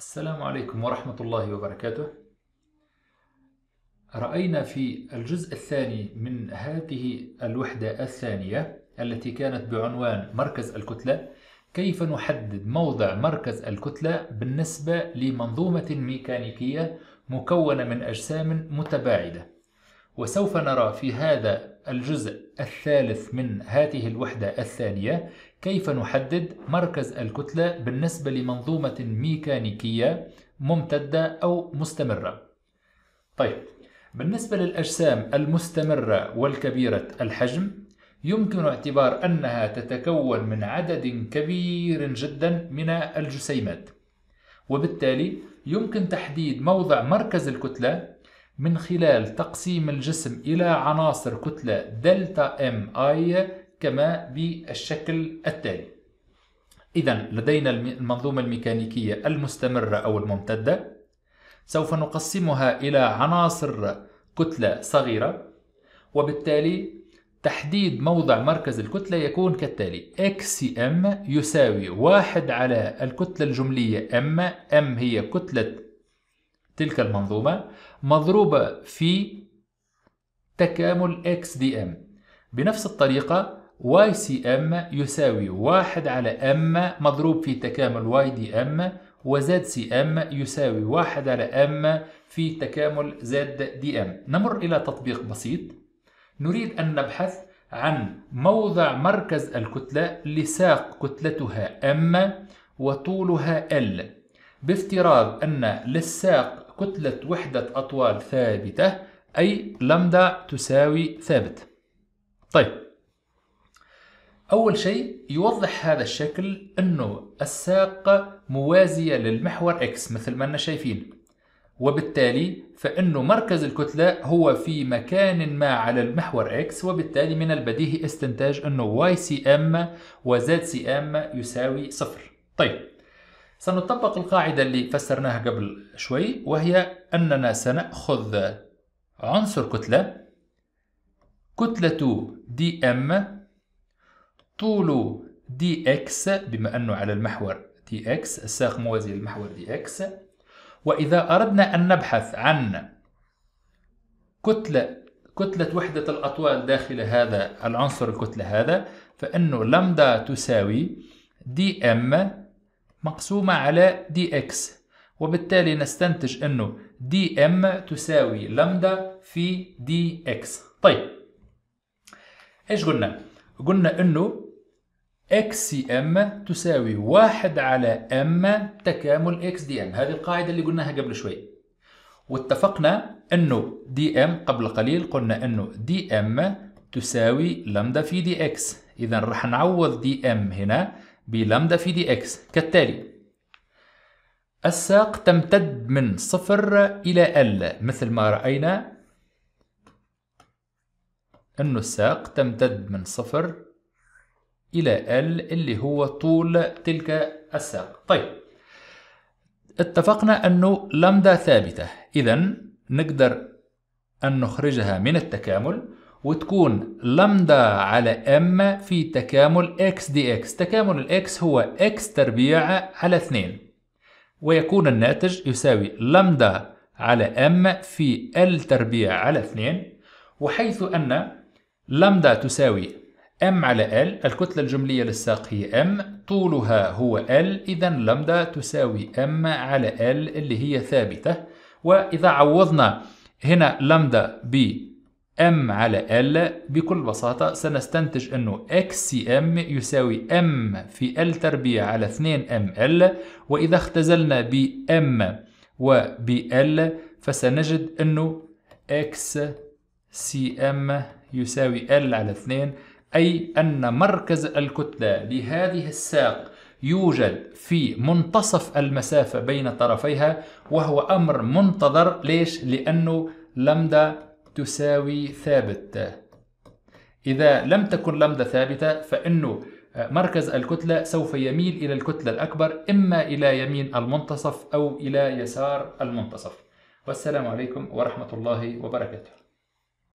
السلام عليكم ورحمة الله وبركاته رأينا في الجزء الثاني من هذه الوحدة الثانية التي كانت بعنوان مركز الكتلة كيف نحدد موضع مركز الكتلة بالنسبة لمنظومة ميكانيكية مكونة من أجسام متباعدة وسوف نرى في هذا الجزء الثالث من هذه الوحدة الثانية كيف نحدد مركز الكتلة بالنسبة لمنظومة ميكانيكية ممتدة أو مستمرة؟ طيب بالنسبة للأجسام المستمرة والكبيرة الحجم يمكن اعتبار أنها تتكون من عدد كبير جدا من الجسيمات وبالتالي يمكن تحديد موضع مركز الكتلة من خلال تقسيم الجسم إلى عناصر كتلة دلتا ام اي كما بالشكل التالي إذا لدينا المنظومة الميكانيكية المستمرة أو الممتدة سوف نقسمها إلى عناصر كتلة صغيرة وبالتالي تحديد موضع مركز الكتلة يكون كالتالي XM يساوي واحد على الكتلة الجملية M M هي كتلة تلك المنظومة مضروبة في تكامل XDM بنفس الطريقة واي سي ام يساوي واحد على ام مضروب في تكامل واي دي ام وزد سي ام يساوي واحد على ام في تكامل زد دي ام نمر إلى تطبيق بسيط نريد أن نبحث عن موضع مركز الكتلة لساق كتلتها ام وطولها ال بافتراض أن للساق كتلة وحدة أطوال ثابتة أي لمدا تساوي ثابت طيب أول شيء يوضح هذا الشكل أنه الساق موازية للمحور X مثل ما أننا شايفين وبالتالي فإنه مركز الكتلة هو في مكان ما على المحور X وبالتالي من البديهي استنتاج أنه YCM و ZCM يساوي صفر طيب سنطبق القاعدة اللي فسرناها قبل شوي وهي أننا سنأخذ عنصر كتلة كتلة DM طول دي اكس بما أنه على المحور دي اكس الساق موازي للمحور دي اكس وإذا أردنا أن نبحث عن كتلة كتلة وحدة الأطوال داخل هذا العنصر الكتلة هذا فإنه لمدا تساوي دي ام مقسومة على دي اكس وبالتالي نستنتج أنه دي ام تساوي لمدا في دي اكس طيب ايش قلنا؟ قلنا أنه اكس سي ام تساوي واحد على ام تكامل اكس دي ام هذه القاعدة اللي قلناها قبل شوي واتفقنا انه دي ام قبل قليل قلنا انه دي ام تساوي لمدا في دي اكس اذا راح نعوض دي ام هنا بلمدا في دي اكس كالتالي الساق تمتد من صفر الى ال مثل ما راينا انه الساق تمتد من صفر إلى L اللي هو طول تلك الساق طيب اتفقنا أنه لامدا ثابتة إذا نقدر أن نخرجها من التكامل وتكون لامدا على M في تكامل x dx تكامل X هو x تربيع على 2 ويكون الناتج يساوي لامدا على M في L تربيع على 2 وحيث أن لامدا تساوي M على L الكتلة الجملية للساق هي M طولها هو L إذا لمدا تساوي M على L اللي هي ثابتة وإذا عوضنا هنا لمدا ب M على L بكل بساطة سنستنتج أنه XCM يساوي M في L تربيع على 2ML وإذا اختزلنا ب M ب L فسنجد أنه XCM يساوي L على 2 أي أن مركز الكتلة لهذه الساق يوجد في منتصف المسافة بين طرفيها وهو أمر منتظر ليش؟ لأنه لمدة تساوي ثابت إذا لم تكن لمدة ثابتة فإنه مركز الكتلة سوف يميل إلى الكتلة الأكبر إما إلى يمين المنتصف أو إلى يسار المنتصف والسلام عليكم ورحمة الله وبركاته